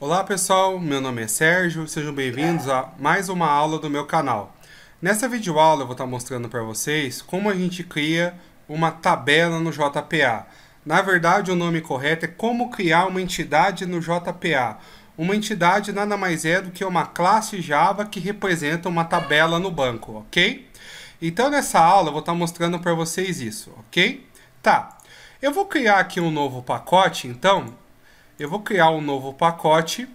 Olá pessoal, meu nome é Sérgio, sejam bem-vindos a mais uma aula do meu canal. Nessa videoaula eu vou estar mostrando para vocês como a gente cria uma tabela no JPA. Na verdade o nome correto é como criar uma entidade no JPA. Uma entidade nada mais é do que uma classe Java que representa uma tabela no banco, ok? Então nessa aula eu vou estar mostrando para vocês isso, ok? Tá, eu vou criar aqui um novo pacote então eu vou criar um novo pacote,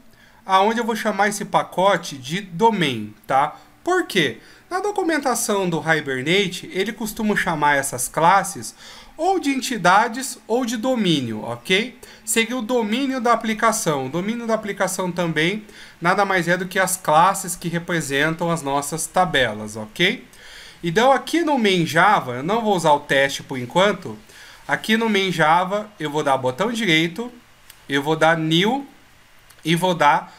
aonde eu vou chamar esse pacote de domain, tá? Por quê? Na documentação do Hibernate, ele costuma chamar essas classes ou de entidades ou de domínio, ok? Seguir o domínio da aplicação. O domínio da aplicação também nada mais é do que as classes que representam as nossas tabelas, ok? Então aqui no main Java, eu não vou usar o teste por enquanto, aqui no main Java eu vou dar botão direito, eu vou dar new e vou dar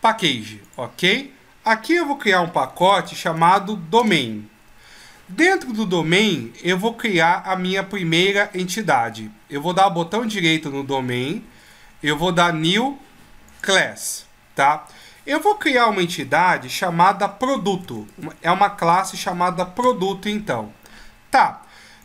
package, ok? Aqui eu vou criar um pacote chamado domain. Dentro do domain, eu vou criar a minha primeira entidade. Eu vou dar o botão direito no domain, eu vou dar new class, tá? Eu vou criar uma entidade chamada produto. É uma classe chamada produto, então. Tá.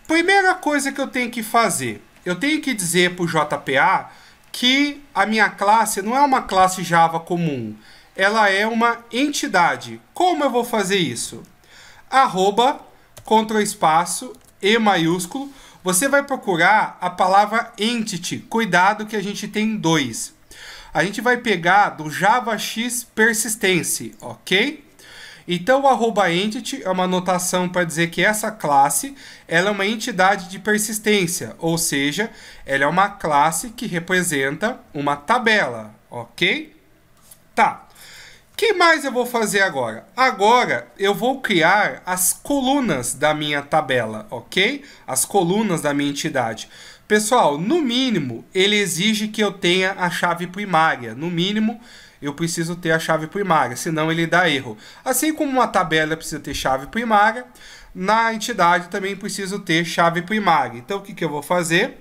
Primeira coisa que eu tenho que fazer, eu tenho que dizer para o JPA que a minha classe não é uma classe Java comum, ela é uma entidade. Como eu vou fazer isso? Arroba, Ctrl espaço, E maiúsculo, você vai procurar a palavra entity. Cuidado que a gente tem dois. A gente vai pegar do Java X Persistence, ok? Então, o arroba entity é uma anotação para dizer que essa classe ela é uma entidade de persistência, ou seja, ela é uma classe que representa uma tabela, ok? Tá. O que mais eu vou fazer agora? Agora eu vou criar as colunas da minha tabela, ok? As colunas da minha entidade. Pessoal, no mínimo, ele exige que eu tenha a chave primária. No mínimo, eu preciso ter a chave primária, senão ele dá erro. Assim como uma tabela precisa ter chave primária, na entidade também preciso ter chave primária. Então o que, que eu vou fazer?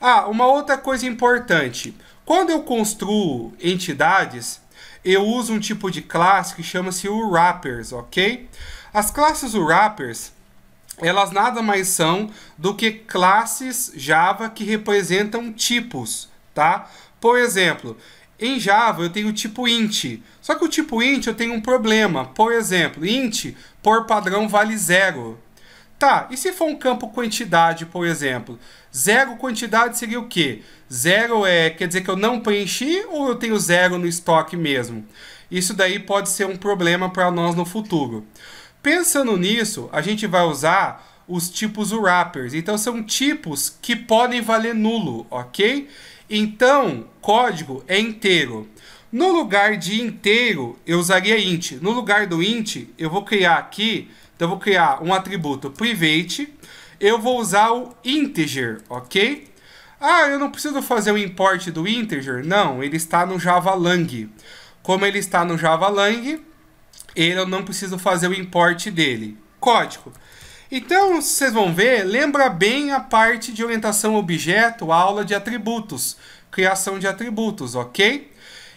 Ah, uma outra coisa importante. Quando eu construo entidades, eu uso um tipo de classe que chama-se o wrappers, ok? As classes wrappers, elas nada mais são do que classes Java que representam tipos, tá? Por exemplo, em Java eu tenho o tipo int. Só que o tipo int eu tenho um problema. Por exemplo, int por padrão vale zero. Tá, e se for um campo quantidade, por exemplo? Zero quantidade seria o quê? Zero é, quer dizer que eu não preenchi ou eu tenho zero no estoque mesmo? Isso daí pode ser um problema para nós no futuro. Pensando nisso, a gente vai usar os tipos wrappers. Então são tipos que podem valer nulo, ok? Então, código é inteiro. No lugar de inteiro, eu usaria int. No lugar do int, eu vou criar aqui, então eu vou criar um atributo private. Eu vou usar o integer, ok? Ah, eu não preciso fazer o import do integer? Não, ele está no Java Lang. Como ele está no Java Lang, eu não preciso fazer o import dele. Código. Então, vocês vão ver, lembra bem a parte de orientação objeto, aula de atributos, criação de atributos, ok?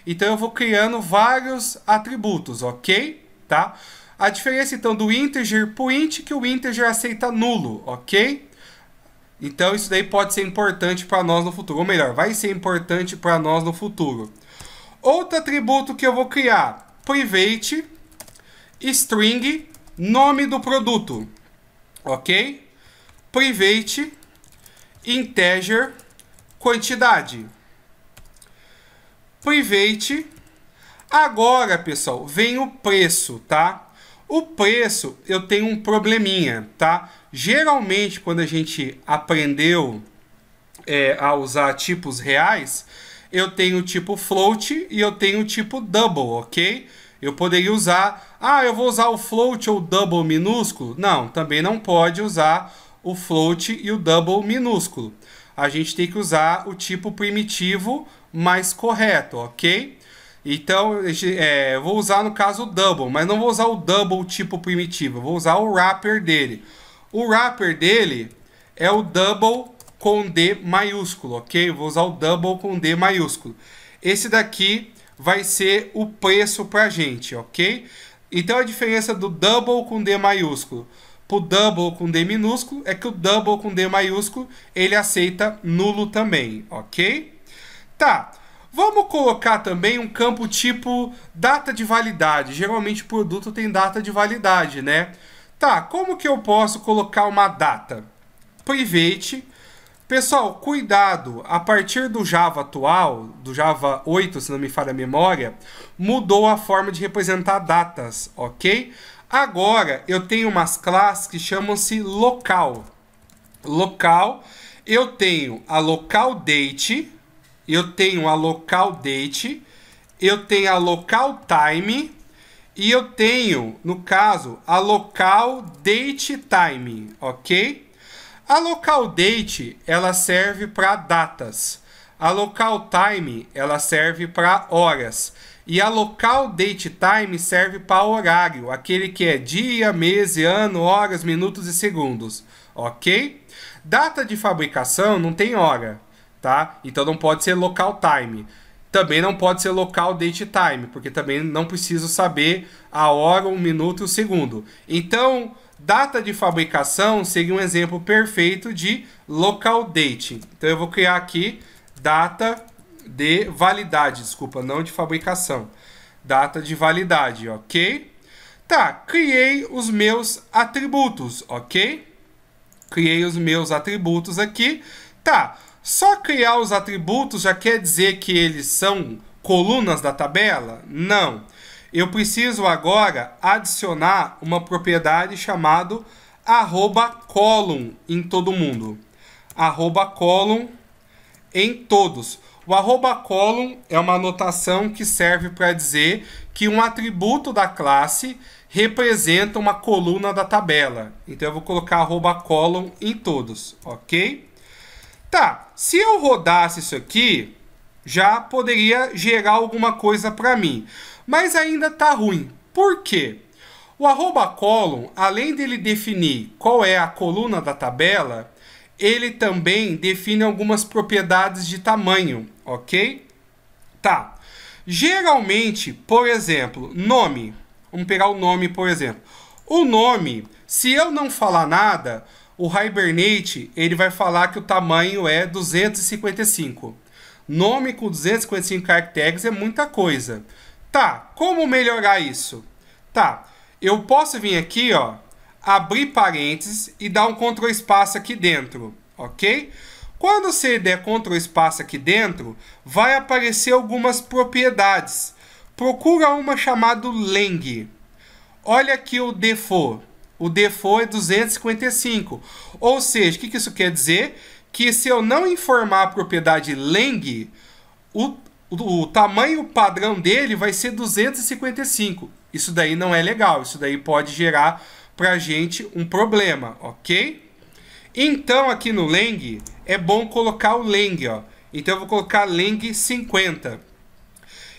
Então, eu vou criando vários atributos, ok? Tá? A diferença, então, do integer para o int, que o integer aceita nulo, ok? Então, isso daí pode ser importante para nós no futuro. Ou melhor, vai ser importante para nós no futuro. Outro atributo que eu vou criar, private, string, nome do produto ok? Private integer quantidade. Private. Agora, pessoal, vem o preço, tá? O preço, eu tenho um probleminha, tá? Geralmente, quando a gente aprendeu é, a usar tipos reais, eu tenho tipo float e eu tenho tipo double, ok? Ok? Eu poderia usar, ah, eu vou usar o float ou double minúsculo? Não, também não pode usar o float e o double minúsculo. A gente tem que usar o tipo primitivo mais correto, ok? Então, é, vou usar no caso o double, mas não vou usar o double tipo primitivo, vou usar o wrapper dele. O wrapper dele é o double com D maiúsculo, ok? Vou usar o double com D maiúsculo. Esse daqui vai ser o preço para a gente, ok? Então a diferença do double com D maiúsculo para o double com D minúsculo é que o double com D maiúsculo ele aceita nulo também, ok? Tá. Vamos colocar também um campo tipo data de validade. Geralmente o produto tem data de validade, né? Tá, como que eu posso colocar uma data? Private Pessoal, cuidado, a partir do Java atual, do Java 8, se não me falha a memória, mudou a forma de representar datas, ok? Agora eu tenho umas classes que chamam-se local. Local, eu tenho a local date, eu tenho a local date, eu tenho a local time e eu tenho, no caso, a local date time, ok? A local date ela serve para datas. A local time ela serve para horas. E a local date time serve para horário, aquele que é dia, mês, ano, horas, minutos e segundos, ok? Data de fabricação não tem hora, tá? Então não pode ser local time. Também não pode ser local date time, porque também não preciso saber a hora, o um minuto e o um segundo. Então, Data de fabricação seria um exemplo perfeito de local date. Então eu vou criar aqui data de validade, desculpa, não de fabricação. Data de validade, ok? Tá, criei os meus atributos, ok? Criei os meus atributos aqui. Tá, só criar os atributos já quer dizer que eles são colunas da tabela? Não. Não. Eu preciso agora adicionar uma propriedade chamada arroba column em todo mundo. Arroba column em todos. O arroba column é uma anotação que serve para dizer que um atributo da classe representa uma coluna da tabela. Então eu vou colocar arroba column em todos, ok? Tá, se eu rodasse isso aqui, já poderia gerar alguma coisa para mim mas ainda está ruim. Por quê? O arroba column, além dele definir qual é a coluna da tabela, ele também define algumas propriedades de tamanho, ok? Tá. Geralmente, por exemplo, nome. Vamos pegar o nome, por exemplo. O nome, se eu não falar nada, o Hibernate ele vai falar que o tamanho é 255. Nome com 255 caracteres é muita coisa. Tá, como melhorar isso? Tá, eu posso vir aqui, ó, abrir parênteses e dar um Ctrl espaço aqui dentro, ok? Quando você der Ctrl espaço aqui dentro, vai aparecer algumas propriedades. Procura uma chamada leng. Olha aqui o default. O default é 255. Ou seja, o que isso quer dizer? Que se eu não informar a propriedade leng, o, o, tamanho padrão dele vai ser 255. Isso daí não é legal, isso daí pode gerar para a gente um problema, ok? Então aqui no Leng é bom colocar o Leng, ó. Então eu vou colocar Leng 50.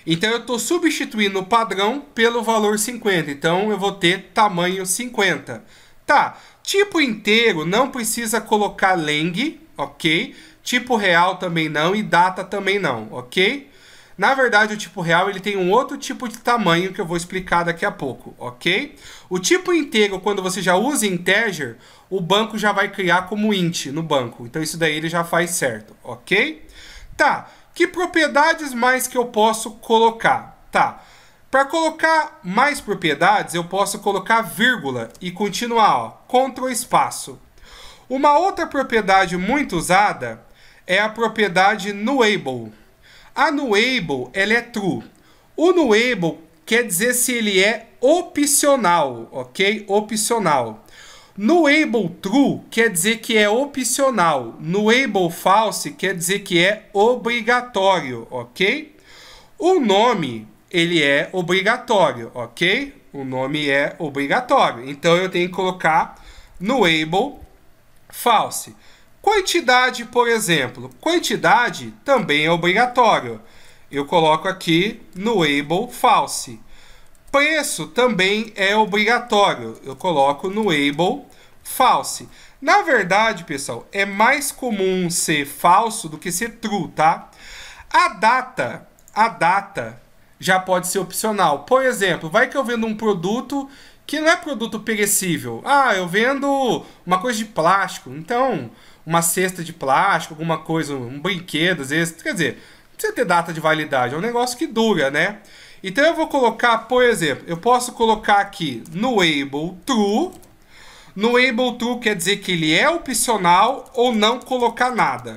Então eu estou substituindo o padrão pelo valor 50. Então eu vou ter tamanho 50. Tá, tipo inteiro não precisa colocar Leng, ok? Tipo real também não e data também não, ok? Na verdade, o tipo real ele tem um outro tipo de tamanho que eu vou explicar daqui a pouco, ok? O tipo inteiro, quando você já usa integer, o banco já vai criar como int no banco. Então isso daí ele já faz certo, ok? Tá, que propriedades mais que eu posso colocar? Tá, para colocar mais propriedades, eu posso colocar vírgula e continuar, ó, contra o espaço. Uma outra propriedade muito usada é a propriedade nuable. A nuable, ela é true. O nuable quer dizer se ele é opcional, ok? Opcional. Nuable true quer dizer que é opcional. Nuable false quer dizer que é obrigatório, ok? O nome, ele é obrigatório, ok? O nome é obrigatório. Então, eu tenho que colocar nuable false. Quantidade, por exemplo. Quantidade também é obrigatório. Eu coloco aqui no able false. Preço também é obrigatório. Eu coloco no able false. Na verdade, pessoal, é mais comum ser falso do que ser true, tá? A data, a data já pode ser opcional. Por exemplo, vai que eu vendo um produto que não é produto perecível. Ah, eu vendo uma coisa de plástico. Então, uma cesta de plástico, alguma coisa, um brinquedo, às vezes. Quer dizer, não precisa ter data de validade. É um negócio que dura, né? Então eu vou colocar, por exemplo, eu posso colocar aqui no able true. No able true quer dizer que ele é opcional ou não colocar nada.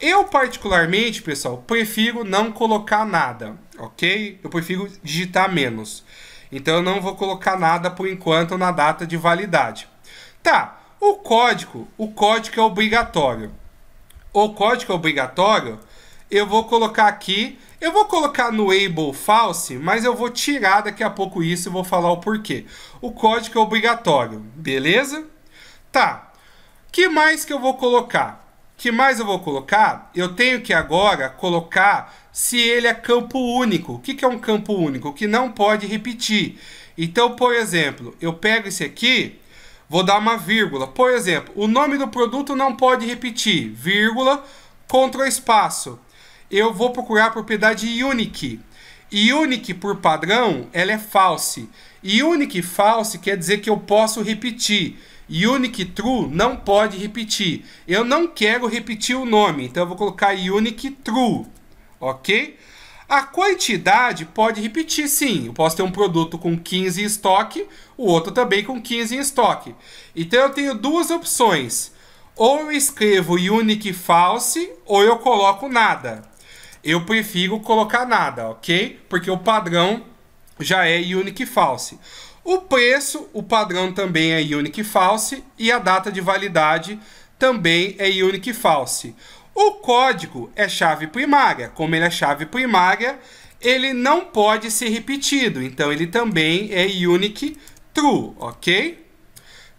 Eu particularmente, pessoal, prefiro não colocar nada, ok? Eu prefiro digitar menos. Então eu não vou colocar nada por enquanto na data de validade. Tá, o código, o código é obrigatório. O código é obrigatório, eu vou colocar aqui, eu vou colocar no able false, mas eu vou tirar daqui a pouco isso e vou falar o porquê. O código é obrigatório, beleza? Tá. Que mais que eu vou colocar? que mais eu vou colocar? Eu tenho que agora colocar se ele é campo único. O que, é um campo único? Que não pode repetir. Então, por exemplo, eu pego esse aqui, vou dar uma vírgula. Por exemplo, o nome do produto não pode repetir. Vírgula, contra espaço. Eu vou procurar a propriedade unique. Unique, por padrão, ela é false. Unique false quer dizer que eu posso repetir. Unique True não pode repetir. Eu não quero repetir o nome, então eu vou colocar Unique True, ok? A quantidade pode repetir, sim. Eu posso ter um produto com 15 em estoque, o outro também com 15 em estoque. Então eu tenho duas opções. Ou eu escrevo Unique False, ou eu coloco nada. Eu prefiro colocar nada, ok? Porque o padrão já é Unique False. O preço, o padrão também é Unique False e a data de validade também é Unique False. O código é chave primária. Como ele é chave primária, ele não pode ser repetido. Então, ele também é Unique True, ok?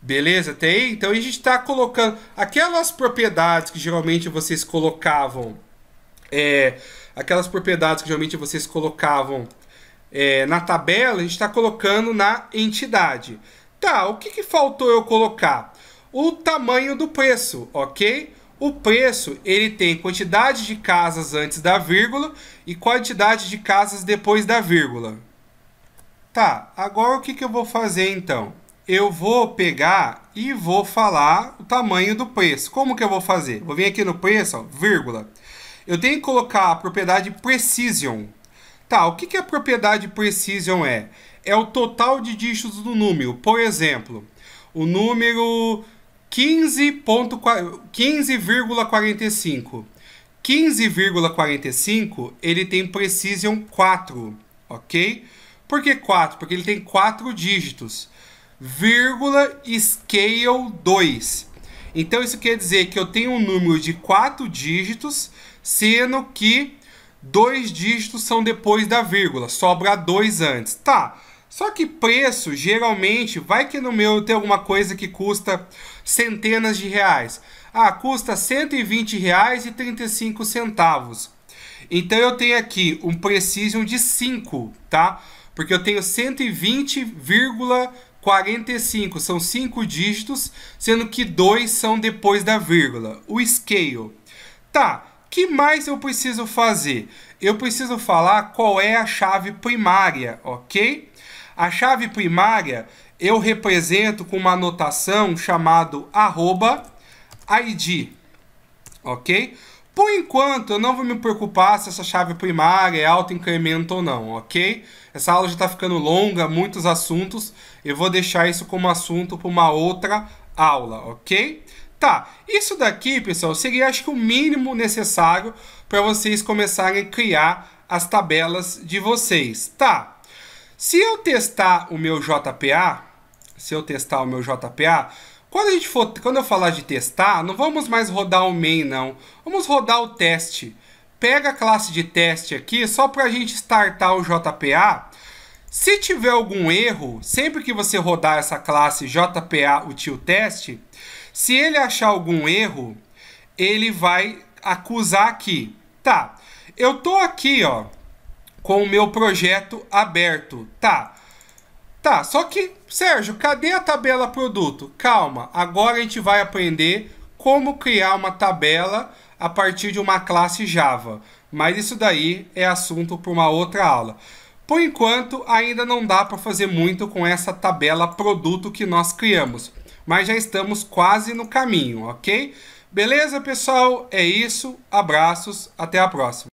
Beleza, tem? Então, a gente está colocando aquelas propriedades que geralmente vocês colocavam... É, aquelas propriedades que geralmente vocês colocavam é, na tabela, a gente está colocando na entidade. Tá, o que, que faltou eu colocar? O tamanho do preço, ok? O preço ele tem quantidade de casas antes da vírgula e quantidade de casas depois da vírgula. Tá, agora o que, que eu vou fazer então? Eu vou pegar e vou falar o tamanho do preço. Como que eu vou fazer? Vou vir aqui no preço, ó, vírgula. Eu tenho que colocar a propriedade precision. Tá, o que, que a propriedade precision é? É o total de dígitos do número. Por exemplo, o número 15,45. 15,45, ele tem precision 4, ok? Por que 4? Porque ele tem 4 dígitos. Vírgula scale 2. Então isso quer dizer que eu tenho um número de 4 dígitos, sendo que dois dígitos são depois da vírgula, sobra dois antes. Tá, só que preço, geralmente, vai que no meu tem alguma coisa que custa centenas de reais. Ah, custa R$ centavos. Então eu tenho aqui um precision de 5, tá? Porque eu tenho 120,45, são 5 dígitos, sendo que dois são depois da vírgula. O scale. Tá, que mais eu preciso fazer? Eu preciso falar qual é a chave primária, ok? A chave primária eu represento com uma anotação chamado arroba id, ok? Por enquanto, eu não vou me preocupar se essa chave primária é auto-incremento ou não, ok? Essa aula já está ficando longa, muitos assuntos. Eu vou deixar isso como assunto para uma outra aula, ok? Tá, isso daqui, pessoal, seria acho que o mínimo necessário para vocês começarem a criar as tabelas de vocês. Tá, se eu testar o meu JPA, se eu testar o meu JPA, quando, a gente for, quando eu falar de testar, não vamos mais rodar o main, não. Vamos rodar o teste. Pega a classe de teste aqui, só para a gente startar o JPA. Se tiver algum erro, sempre que você rodar essa classe JPA util teste, se ele achar algum erro, ele vai acusar aqui. Tá, eu tô aqui, ó, com o meu projeto aberto. Tá, tá, só que, Sérgio, cadê a tabela produto? Calma, agora a gente vai aprender como criar uma tabela a partir de uma classe Java. Mas isso daí é assunto para uma outra aula. Por enquanto, ainda não dá para fazer muito com essa tabela produto que nós criamos mas já estamos quase no caminho, ok? Beleza, pessoal? É isso. Abraços. Até a próxima.